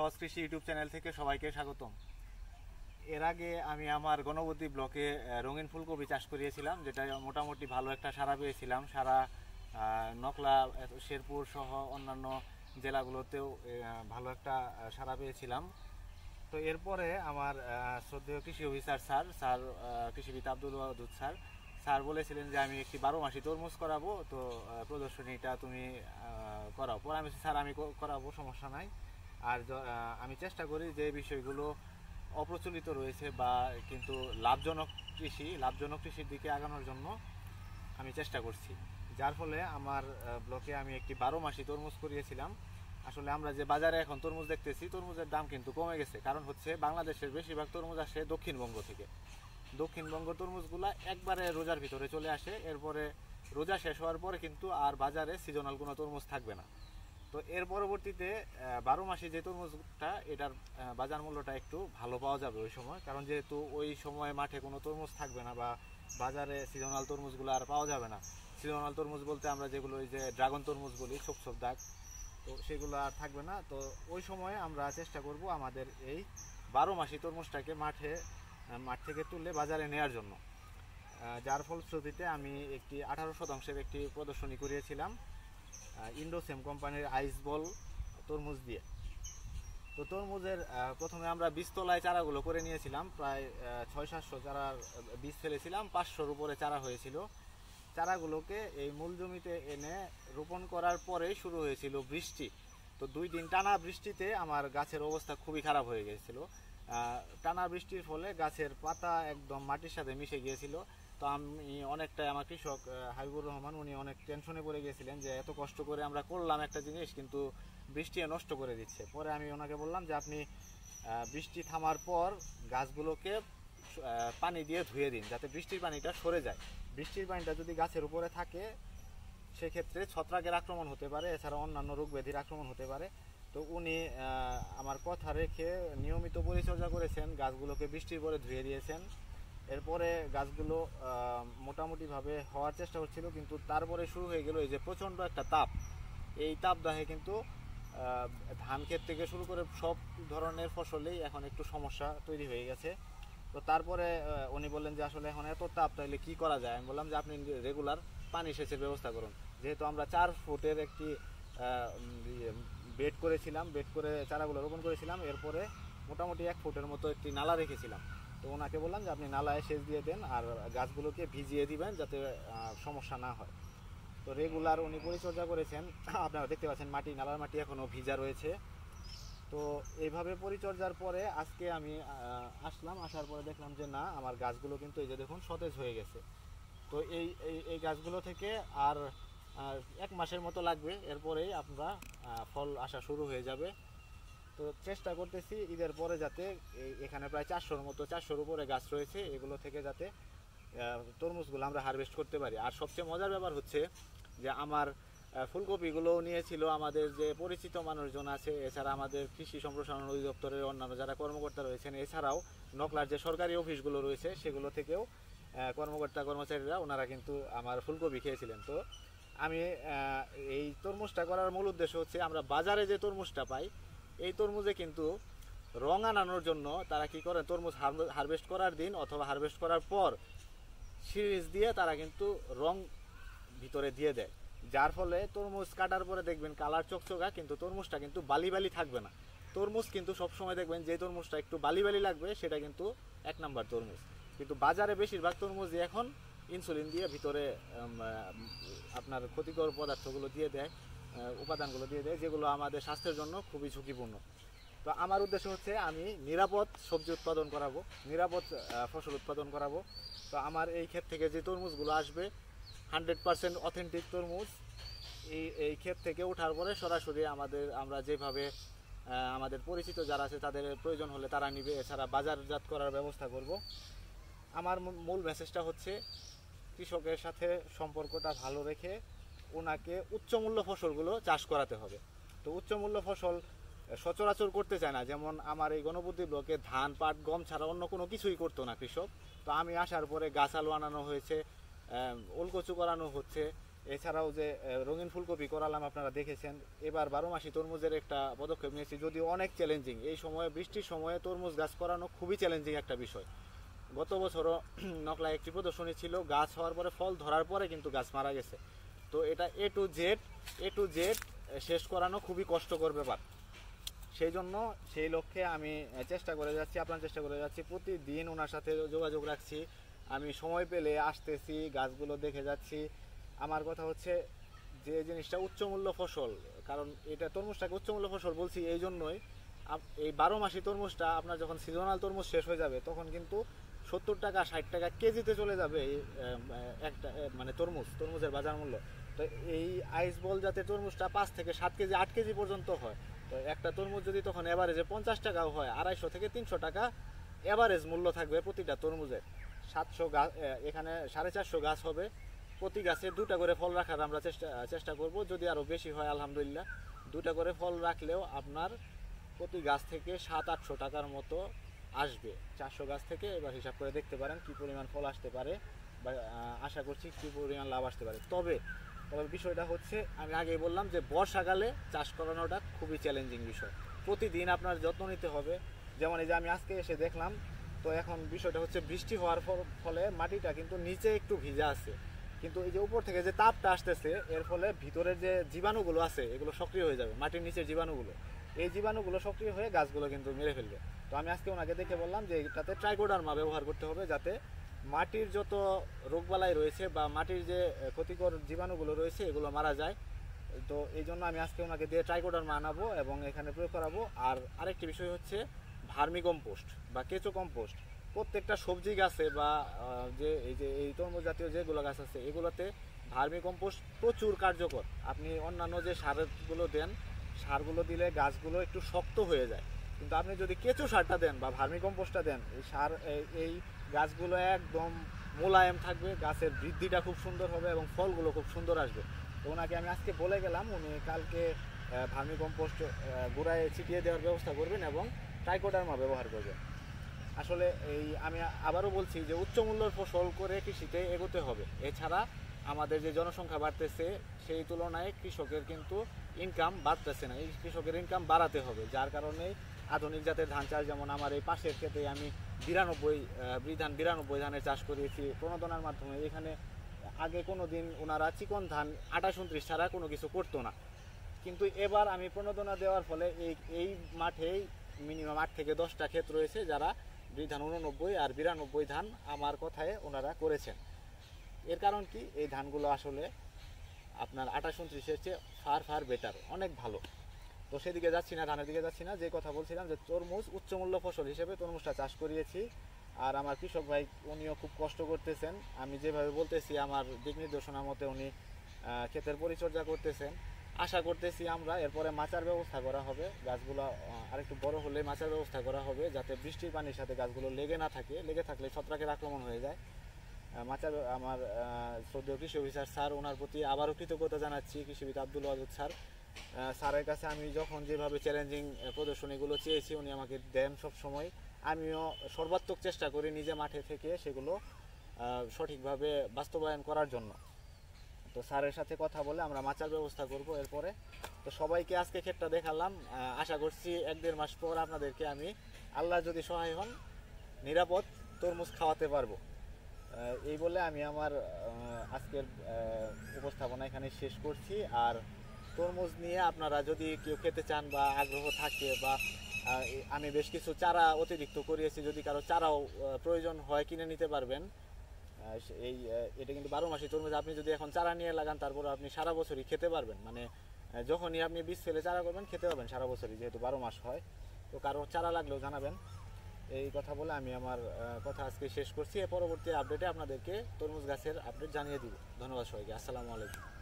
সহজ কৃষি YouTube channel থেকে সবাইকে স্বাগতম এর আগে আমি আমার গণবতী ব্লকে রঙিন ফুলকপি চাষ করিয়েছিলাম যেটা মোটামুটি ভালো একটা সারা পেয়েছিলাম সারা নকলা শেরপুর সহ অন্যান্য জেলাগুলোতেও ভালো একটা সারা পেয়েছিলাম তো এরপরে আমার শ্রদ্ধেয় কৃষি অফিসার স্যার স্যার কৃষিবিদ আব্দুল ওয়াদুদ স্যার স্যার বলেছিলেন যে আমি একটি বারো মাসি তরমুজ করাবো তো প্রদর্শনীটা তুমি করাও পরামর্শ স্যার আমি করাবো সমস্যা নাই আর আমি চেষ্টা করি যে বিষয়গুলো অপ্রচলিত রয়েছে বা কিন্তু লাভজনক কৃষি লাভজনক কৃষির দিকে আগানোর জন্য আমি চেষ্টা করছি যার ফলে আমার ব্লকে আমি একটি বারো মাসি তরমুজ করিয়েছিলাম আসলে আমরা যে বাজারে এখন তরমুজ দেখতেছি তরমুজের দাম কিন্তু কমে গেছে কারণ হচ্ছে বাংলাদেশের বেশিরভাগ তরমুজ আসে দক্ষিণবঙ্গ থেকে দক্ষিণবঙ্গ তরমুজগুলা একবারে রোজার ভিতরে চলে আসে এরপরে রোজা শেষ হওয়ার পরে কিন্তু আর বাজারে সিজনাল কোনো তরমুজ থাকবে না তো এর পরবর্তীতে বারো মাসে যে তরমুজটা এটার বাজার মূল্যটা একটু ভালো পাওয়া যাবে ওই সময় কারণ যেহেতু ওই সময় মাঠে কোনো তরমুজ থাকবে না বা বাজারে সিজনাল তরমুজগুলো আর পাওয়া যাবে না সিজনাল তরমুজ বলতে আমরা যেগুলো ওই যে ড্রাগন তরমুজ বলি ছোপ ছোপ দাগ তো সেগুলো আর থাকবে না তো ওই সময়ে আমরা চেষ্টা করব আমাদের এই বারো মাসি তরমুজটাকে মাঠে মাঠ থেকে তুলে বাজারে নেওয়ার জন্য যার ফলশ্রুতিতে আমি একটি আঠারো শতাংশের একটি প্রদর্শনী করিয়েছিলাম ইন্ডোসেম কোম্পানির আইস বল তরমুজ দিয়ে তো তরমুজের প্রথমে আমরা বীজতলায় চারাগুলো করে নিয়েছিলাম প্রায় ছয় সাতশো চারার বীজ ফেলেছিলাম পাঁচশোর উপরে চারা হয়েছিল চারাগুলোকে এই মূল জমিতে এনে রোপণ করার পরে শুরু হয়েছিল বৃষ্টি তো দুই দিন টানা বৃষ্টিতে আমার গাছের অবস্থা খুবই খারাপ হয়ে গেছিলো টানা বৃষ্টির ফলে গাছের পাতা একদম মাটির সাথে মিশে গিয়েছিল তো আমি অনেকটাই আমার কৃষক হাবিবুর রহমান উনি অনেক টেনশনে পড়ে গিয়েছিলেন যে এত কষ্ট করে আমরা করলাম একটা জিনিস কিন্তু বৃষ্টি নষ্ট করে দিচ্ছে পরে আমি ওনাকে বললাম যে আপনি বৃষ্টি থামার পর গাছগুলোকে পানি দিয়ে ধুয়ে দিন যাতে বৃষ্টির পানিটা সরে যায় বৃষ্টির পানিটা যদি গাছের উপরে থাকে সেক্ষেত্রে ছত্রাকের আক্রমণ হতে পারে এছাড়া অন্যান্য রোগ ব্যাধির আক্রমণ হতে পারে তো উনি আমার কথা রেখে নিয়মিত পরিচর্যা করেছেন গাছগুলোকে বৃষ্টির পরে ধুয়ে দিয়েছেন এরপরে গাছগুলো মোটামুটিভাবে হওয়ার চেষ্টা হচ্ছিল কিন্তু তারপরে শুরু হয়ে গেল এই যে প্রচণ্ড একটা তাপ এই তাপদাহে কিন্তু ধান ক্ষেত থেকে শুরু করে সব ধরনের ফসলেই এখন একটু সমস্যা তৈরি হয়ে গেছে তো তারপরে উনি বললেন যে আসলে এখন এত তাপ তাইলে কি করা যায় আমি বললাম যে আপনি রেগুলার পানি সেচের ব্যবস্থা করুন যেহেতু আমরা চার ফুটের একটি ইয়ে বেড করেছিলাম বেড করে চারাগুলো রোপণ করেছিলাম এরপরে মোটামুটি এক ফুটের মতো একটি নালা রেখেছিলাম তো ওনাকে বললাম যে আপনি নালায় সেচ দিয়ে দেন আর গাছগুলোকে ভিজিয়ে দিবেন যাতে সমস্যা না হয় তো রেগুলার উনি পরিচর্যা করেছেন আপনারা দেখতে পাচ্ছেন মাটি নালার মাটি এখনও ভিজা রয়েছে তো এইভাবে পরিচর্যার পরে আজকে আমি আসলাম আসার পরে দেখলাম যে না আমার গাছগুলো কিন্তু এই যে দেখুন সতেজ হয়ে গেছে তো এই এই গাছগুলো থেকে আর আর এক মাসের মতো লাগবে এরপরেই আমরা ফল আসা শুরু হয়ে যাবে তো চেষ্টা করতেছি ঈদের পরে যাতে এখানে প্রায় চারশোর মতো চারশোর উপরে গাছ রয়েছে এগুলো থেকে যাতে তরমুজগুলো আমরা হারভেস্ট করতে পারি আর সবচেয়ে মজার ব্যাপার হচ্ছে যে আমার ফুলকপিগুলোও নিয়েছিল আমাদের যে পরিচিত মানুষজন আছে এছাড়া আমাদের কৃষি সম্প্রসারণ অধিদপ্তরের অন্যান্য যারা কর্মকর্তা রয়েছেন এছাড়াও নকলার যে সরকারি অফিসগুলো রয়েছে সেগুলো থেকেও কর্মকর্তা কর্মচারীরা ওনারা কিন্তু আমার ফুলকপি খেয়েছিলেন তো আমি এই তরমুজটা করার মূল উদ্দেশ্য হচ্ছে আমরা বাজারে যে তরমুজটা পাই এই তরমুজে কিন্তু রং আনানোর জন্য তারা কি করে তরমুজ হারভেস্ট করার দিন অথবা হারভেস্ট করার পর সিরিজ দিয়ে তারা কিন্তু রং ভিতরে দিয়ে দেয় যার ফলে তরমুজ কাটার পরে দেখবেন কালার চকচকা কিন্তু তরমুজটা কিন্তু বালি বালি থাকবে না তরমুজ কিন্তু সবসময় দেখবেন যে তরমুজটা একটু বালি বালি লাগবে সেটা কিন্তু এক নাম্বার তরমুজ কিন্তু বাজারে বেশিরভাগ তরমুজ এখন ইনসুলিন দিয়ে ভিতরে আপনার ক্ষতিকর পদার্থগুলো দিয়ে দেয় উপাদানগুলো দিয়ে দেয় যেগুলো আমাদের স্বাস্থ্যের জন্য খুবই ঝুঁকিপূর্ণ তো আমার উদ্দেশ্য হচ্ছে আমি নিরাপদ সবজি উৎপাদন করাবো নিরাপদ ফসল উৎপাদন করাবো তো আমার এই ক্ষেত থেকে যে তরমুজগুলো আসবে হান্ড্রেড পারসেন্ট অথেন্টিক তরমুজ এই এই ক্ষেত থেকে ওঠার পরে সরাসরি আমাদের আমরা যেভাবে আমাদের পরিচিত যারা আছে তাদের প্রয়োজন হলে তারা নিবে এছাড়া বাজারজাত করার ব্যবস্থা করব আমার মূল মেসেজটা হচ্ছে কৃষকের সাথে সম্পর্কটা ভালো রেখে ওনাকে উচ্চমূল্য ফসলগুলো চাষ করাতে হবে তো উচ্চমূল্য ফসল সচরাচর করতে চায় না যেমন আমার এই গণপতি ব্লকে ধান পাট গম ছাড়া অন্য কোনো কিছুই করতো না কৃষক তো আমি আসার পরে গাছ আলু আনানো হয়েছে ওলকচু করানো হচ্ছে এছাড়াও যে রঙিন ফুলকপি করালাম আপনারা দেখেছেন এবার বারো মাসি তরমুজের একটা পদক্ষেপ নিয়েছি যদিও অনেক চ্যালেঞ্জিং এই সময়ে বৃষ্টির সময়ে তরমুজ গাছ করানো খুবই চ্যালেঞ্জিং একটা বিষয় গত বছরও নকলা একটি প্রদর্শনী ছিল গাছ হওয়ার পরে ফল ধরার পরে কিন্তু গাছ মারা গেছে তো এটা A to Z A to Z শেষ করানো খুবই কষ্টকর ব্যাপার সেই জন্য সেই লক্ষ্যে আমি চেষ্টা করে যাচ্ছি আপনার চেষ্টা করে যাচ্ছি প্রতিদিন ওনার সাথে যোগাযোগ রাখছি আমি সময় পেলে আসতেছি গাছগুলো দেখে যাচ্ছি আমার কথা হচ্ছে যে জিনিসটা উচ্চমূল্য ফসল কারণ এটা তরমুজটাকে উচ্চমূল্য ফসল বলছি এই জন্যই এই বারো মাসি তরমুজটা আপনার যখন সিজনাল তরমুজ শেষ হয়ে যাবে তখন কিন্তু সত্তর টাকা ষাট টাকা কেজিতে চলে যাবে একটা মানে তরমুজ তরমুজের বাজার মূল্য তো এই আইস বল যাতে তরমুজটা পাঁচ থেকে সাত কেজি আট কেজি পর্যন্ত হয় তো একটা তরমুজ যদি তখন অ্যাভারেজে পঞ্চাশ টাকাও হয় আড়াইশো থেকে তিনশো টাকা অ্যাভারেজ মূল্য থাকবে প্রতিটা তরমুজের সাতশো গাছ এখানে সাড়ে চারশো গাছ হবে প্রতি গাছে দুটা করে ফল রাখার আমরা চেষ্টা চেষ্টা করব যদি আরও বেশি হয় আলহামদুলিল্লাহ দুটা করে ফল রাখলেও আপনার প্রতি গাছ থেকে সাত আটশো টাকার মতো আসবে চারশো গাছ থেকে এবার হিসাব করে দেখতে পারেন কী পরিমাণ ফল আসতে পারে বা আশা করছি কী পরিমাণ লাভ আসতে পারে তবে তবে বিষয়টা হচ্ছে আমি আগে বললাম যে বর্ষাকালে চাষ করানোটা খুবই চ্যালেঞ্জিং বিষয় প্রতিদিন আপনার যত্ন নিতে হবে যেমন এই যে আমি আজকে এসে দেখলাম তো এখন বিষয়টা হচ্ছে বৃষ্টি হওয়ার ফলে মাটিটা কিন্তু নিচে একটু ভিজা আছে কিন্তু এই যে উপর থেকে যে তাপটা আসতেছে এর ফলে ভিতরের যে জীবাণুগুলো আছে এগুলো সক্রিয় হয়ে যাবে মাটির নিচের জীবাণুগুলো এই জীবাণুগুলো সক্রিয় হয়ে গাছগুলো কিন্তু মেরে ফেলবে তো আমি আজকে ওনাকে দেখে বললাম যে এটাতে ট্রাইকোডার্মা ব্যবহার করতে হবে যাতে মাটির যত রোগবালাই রয়েছে বা মাটির যে ক্ষতিকর জীবাণুগুলো রয়েছে এগুলো মারা যায় তো এই জন্য আমি আজকে ওনাকে দিয়ে ট্রাইকোডার্মা আনাবো এবং এখানে প্রয়োগ করাবো আর আরেকটি বিষয় হচ্ছে ভার্মি কম্পোস্ট বা কেঁচো কম্পোস্ট প্রত্যেকটা সবজি গাছে বা যে এই যে এই তরমুজ জাতীয় যেগুলো গাছ আছে এগুলোতে ভার্মি কম্পোস্ট প্রচুর কার্যকর আপনি অন্যান্য যে সারগুলো দেন সারগুলো দিলে গাছগুলো একটু শক্ত হয়ে যায় কিন্তু আপনি যদি কেঁচো সারটা দেন বা ভার্মিকম্পোস্টটা দেন এই সার এই গাছগুলো একদম মোলায়েম থাকবে গাছের বৃদ্ধিটা খুব সুন্দর হবে এবং ফলগুলো খুব সুন্দর আসবে তো ওনাকে আমি আজকে বলে গেলাম উনি কালকে ভার্মিকম্পোস্ট গোড়ায় ছিটিয়ে দেওয়ার ব্যবস্থা করবেন এবং ট্রাইকোডার্মা ব্যবহার করবেন আসলে এই আমি আবারও বলছি যে উচ্চমূল্যের ফসল করে কৃষিতে এগোতে হবে এছাড়া আমাদের যে জনসংখ্যা বাড়তেছে সেই তুলনায় কৃষকের কিন্তু ইনকাম বাড়তেছে না এই কৃষকের ইনকাম বাড়াতে হবে যার কারণে আধুনিক জাতের ধান চাষ যেমন আমার এই পাশের ক্ষেত্রে আমি বিরানব্বই বিধান বিরানব্বই ধানের চাষ করিয়েছি প্রণোদনার মাধ্যমে এখানে আগে কোনো দিন ওনারা চিকন ধান আঠাশ উনত্রিশ ছাড়া কোনো কিছু করতো না কিন্তু এবার আমি প্রণোদনা দেওয়ার ফলে এই এই মাঠেই মিনিমাম আট থেকে দশটা ক্ষেত রয়েছে যারা দুই ধান উননব্বই আর বিরানব্বই ধান আমার কথায় ওনারা করেছেন এর কারণ কি এই ধানগুলো আসলে আপনার আঠাশ উনত্রিশের চেয়ে ফার ফার বেটার অনেক ভালো তো সেদিকে যাচ্ছি না ধানের দিকে যাচ্ছি না যে কথা বলছিলাম যে তরমুজ উচ্চমূল্য ফসল হিসেবে তরমুজটা চাষ করিয়েছি আর আমার কৃষক ভাই উনিও খুব কষ্ট করতেছেন আমি যেভাবে বলতেছি আমার দিক নির্দেশনা মতে উনি ক্ষেতের পরিচর্যা করতেছেন আশা করতেছি আমরা এরপরে মাচার ব্যবস্থা করা হবে গাছগুলো আরেকটু বড় হলে মাচার ব্যবস্থা করা হবে যাতে বৃষ্টির পানির সাথে গাছগুলো লেগে না থাকে লেগে থাকলে ছত্রাকের আক্রমণ হয়ে যায় মাচার আমার শ্রদ্ধেয় কৃষি অফিসার স্যার ওনার প্রতি আবারও কৃতজ্ঞতা জানাচ্ছি কৃষিবিদ আব্দুল ওয়াজুদ স্যার স্যারের কাছে আমি যখন যেভাবে চ্যালেঞ্জিং প্রদর্শনীগুলো চেয়েছি উনি আমাকে দেন সব সময় আমিও সর্বাত্মক চেষ্টা করি নিজে মাঠে থেকে সেগুলো সঠিকভাবে বাস্তবায়ন করার জন্য তো স্যারের সাথে কথা বলে আমরা মাচার ব্যবস্থা করব এরপরে তো সবাইকে আজকে ক্ষেতটা দেখালাম আশা করছি এক দেড় মাস পর আপনাদেরকে আমি আল্লাহ যদি সহায় হন নিরাপদ তরমুজ খাওয়াতে পারবো এই বলে আমি আমার আজকের উপস্থাপনা এখানে শেষ করছি আর তরমুজ নিয়ে আপনারা যদি কেউ খেতে চান বা আগ্রহ থাকে বা আমি বেশ কিছু চারা অতিরিক্ত করিয়েছি যদি কারো চারাও প্রয়োজন হয় কিনে নিতে পারবেন এই এটা কিন্তু বারো মাসে তরমুজ আপনি যদি এখন চারা নিয়ে লাগান তারপরে আপনি সারা বছরই খেতে পারবেন মানে যখনই আপনি বীজ ফেলে চারা করবেন খেতে পারবেন সারা বছরই যেহেতু বারো মাস হয় তো কারো চারা লাগলেও জানাবেন এই কথা বলে আমি আমার কথা আজকে শেষ করছি এ পরবর্তী আপডেটে আপনাদেরকে তরমুজ গাছের আপডেট জানিয়ে দিব ধন্যবাদ সবাইকে আসসালামু আলাইকুম